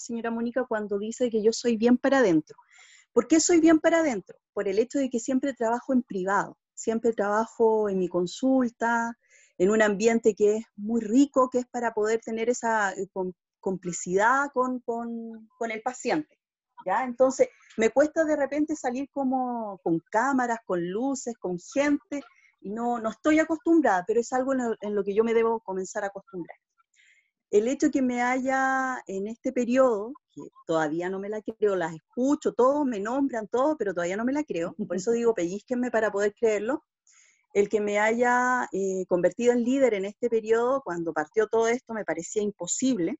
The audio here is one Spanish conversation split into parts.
señora Mónica, cuando dice que yo soy bien para adentro. ¿Por qué soy bien para adentro? Por el hecho de que siempre trabajo en privado, siempre trabajo en mi consulta, en un ambiente que es muy rico, que es para poder tener esa eh, complicidad con, el paciente. ¿ya? Entonces, me cuesta de repente salir como con cámaras, con luces, con gente, y no, no estoy acostumbrada, pero es algo en lo que yo me debo comenzar a acostumbrar el hecho que me haya en este periodo, que todavía no me la creo, las escucho, todos me nombran, todos, pero todavía no me la creo, por eso digo pellizquenme para poder creerlo, el que me haya eh, convertido en líder en este periodo, cuando partió todo esto, me parecía imposible.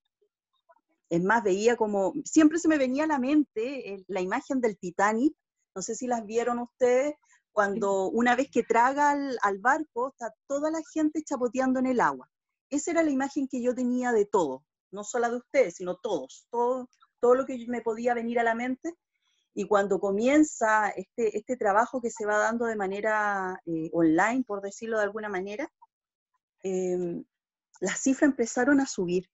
Es más, veía como, siempre se me venía a la mente eh, la imagen del Titanic, no sé si las vieron ustedes, cuando una vez que traga al, al barco, está toda la gente chapoteando en el agua esa era la imagen que yo tenía de todo, no solo de ustedes, sino todos, todo, todo lo que me podía venir a la mente. Y cuando comienza este, este trabajo que se va dando de manera eh, online, por decirlo de alguna manera, em, las cifras empezaron a subir.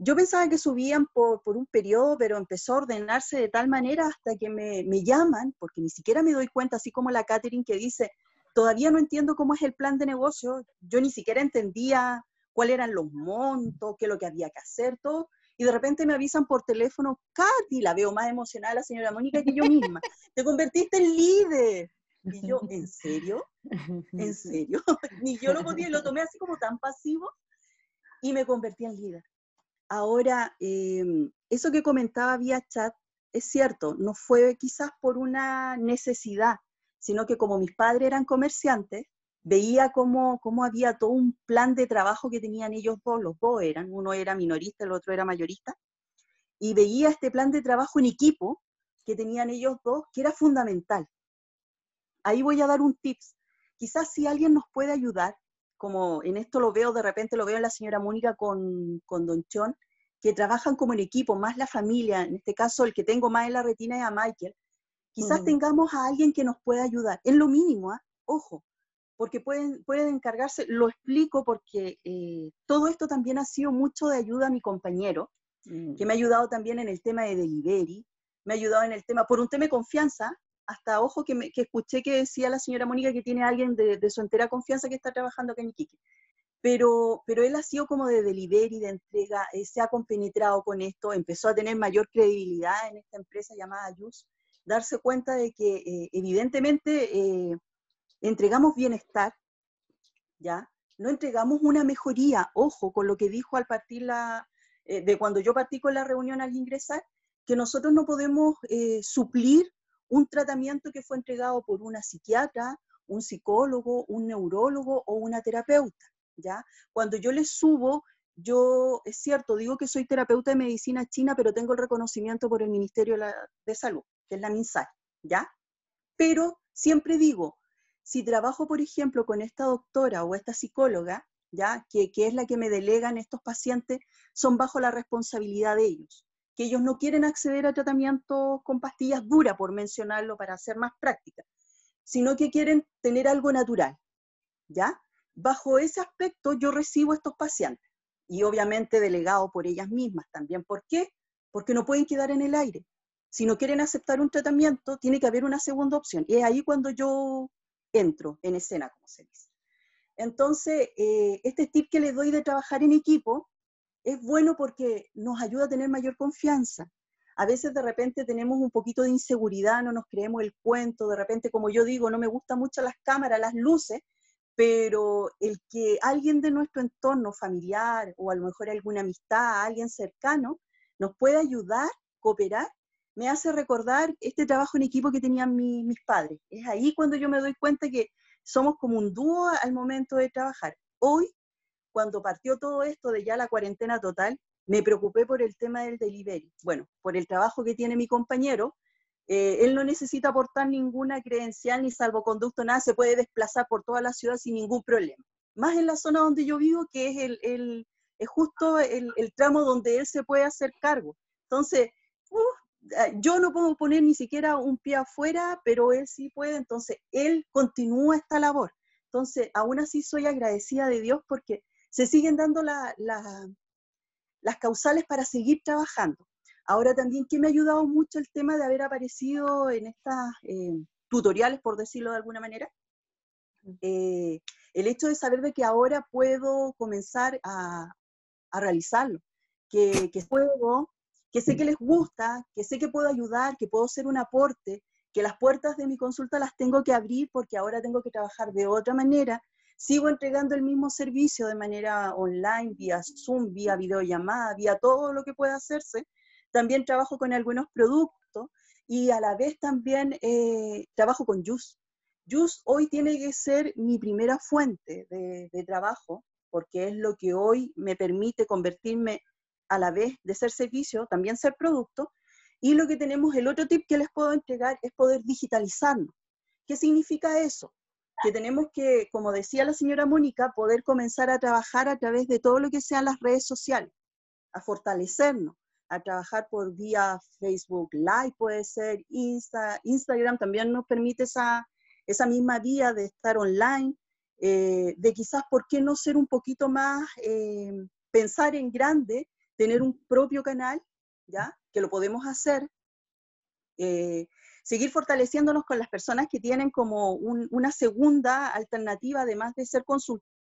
Yo pensaba que subían por, por, un periodo, pero empezó a ordenarse de tal manera hasta que me, me llaman, porque ni siquiera me doy cuenta, así como la Catherine que dice, todavía no entiendo cómo es el plan de negocio, yo ni siquiera entendía cuáles eran los montos, qué es lo que había que hacer, todo. Y de repente me avisan por teléfono, Katy, la veo más emocionada la señora Mónica que yo misma. Te convertiste en líder. Y yo, ¿en serio? ¿En serio? Ni yo lo podía, lo tomé así como tan pasivo y me convertí en líder. Ahora, em, eso que comentaba vía chat es cierto, no fue quizás por una necesidad, sino que como mis padres eran comerciantes, veía cómo, había todo un plan de trabajo que tenían ellos dos, los dos eran, uno era minorista, el otro era mayorista, y veía este plan de trabajo en equipo que tenían ellos dos, que era fundamental. Ahí voy a dar un tips. Quizás si alguien nos puede ayudar, como en esto lo veo, de repente lo veo en la señora Mónica con, con Don Chon, que trabajan como en equipo, más la familia, en este caso el que tengo más en la retina es a Michael, quizás tengamos a alguien que nos pueda ayudar, en lo mínimo, ¿ah? ojo, porque pueden, pueden encargarse, lo explico porque eh, todo esto también ha sido mucho de ayuda a mi compañero, que mm. me ha ayudado también en el tema de delivery, me ha ayudado en el tema, por un tema de confianza, hasta ojo que, que escuché que decía la señora Mónica que tiene a alguien de, de, su entera confianza que está trabajando acá en Iquique. Pero, pero él ha sido como de delivery, de entrega, eh, se ha compenetrado con esto, empezó a tener mayor credibilidad en esta empresa llamada Ayus, darse cuenta de que eh, evidentemente entregamos bienestar, ¿ya? No entregamos una mejoría, ojo, con lo que dijo al partir la, eh, de cuando yo partí con la reunión al ingresar, que nosotros no podemos eh, suplir un tratamiento que fue entregado por una psiquiatra, un psicólogo, un neurólogo o una terapeuta, ¿ya? Cuando yo les subo yo, es cierto, digo que soy terapeuta de medicina china, pero tengo el reconocimiento por el Ministerio de, Salud, que es la minsa, ¿ya? Pero siempre digo, si trabajo, por ejemplo, con esta doctora o esta psicóloga, ¿ya? Que, es la que me delegan estos pacientes, son bajo la responsabilidad de ellos, que ellos no quieren acceder a tratamientos con pastillas duras, por mencionarlo, para hacer más práctica, sino que quieren tener algo natural, ¿ya? Bajo ese aspecto yo recibo estos pacientes y obviamente delegado por ellas mismas también. ¿Por qué? Porque no pueden quedar en el aire. Si no quieren aceptar un tratamiento, tiene que haber una segunda opción. Y es ahí cuando yo entro en escena, como se dice. Entonces, eh, este tip que les doy de trabajar en equipo es bueno porque nos ayuda a tener mayor confianza. A veces de repente tenemos un poquito de inseguridad, no nos creemos el cuento, de repente, como yo digo, no me gustan mucho las cámaras, las luces, pero el que alguien de nuestro entorno familiar o a lo mejor alguna amistad, alguien cercano, nos puede ayudar, cooperar, me hace recordar este trabajo en equipo que tenían mis padres. Es ahí cuando yo me doy cuenta que somos como un dúo al momento de trabajar. Hoy, cuando partió todo esto de ya la cuarentena total, me preocupé por el tema del delivery. Bueno, por el trabajo que tiene mi compañero, eh, él no necesita aportar ninguna credencial ni salvoconducto, nada, se puede desplazar por toda la ciudad sin ningún problema. Más en la zona donde yo vivo, que es, el, el es justo el, tramo donde él se puede hacer cargo. Entonces, uff. Uh, eh, yo no puedo poner ni siquiera un pie afuera, pero él sí puede, entonces él continúa esta labor. Entonces, aún así soy agradecida de Dios porque se siguen dando las causales para seguir trabajando. Ahora también que me ha ayudado mucho el tema de haber aparecido en estas eh, tutoriales, por decirlo de alguna manera, eh, el hecho de saber de que ahora puedo comenzar a, realizarlo, que puedo que sé que les gusta, que sé que puedo ayudar, que puedo ser un aporte, que las puertas de mi consulta las tengo que abrir porque ahora tengo que trabajar de otra manera, sigo entregando el mismo servicio de manera online, vía Zoom, vía videollamada, vía todo lo que pueda hacerse. También trabajo con algunos productos y a la vez también eh, trabajo con Juice. Juice hoy tiene que ser mi primera fuente de, de trabajo porque es lo que hoy me permite convertirme a la vez de ser servicio, también ser producto. Y lo que tenemos, el otro tip que les puedo entregar es poder digitalizarnos. ¿Qué significa eso? Que tenemos que, como decía la señora Mónica, poder comenzar a trabajar a través de todo lo que sean las redes sociales, a fortalecernos, a trabajar por vía Facebook Live, puede ser Insta, Instagram también nos permite esa, esa misma vía de estar online, eh, de quizás por qué no ser un poquito más, eh, pensar en grande tener un propio canal, ¿ya? Que lo podemos hacer. Eh, seguir fortaleciéndonos con las personas que tienen como una segunda alternativa, además de ser consultores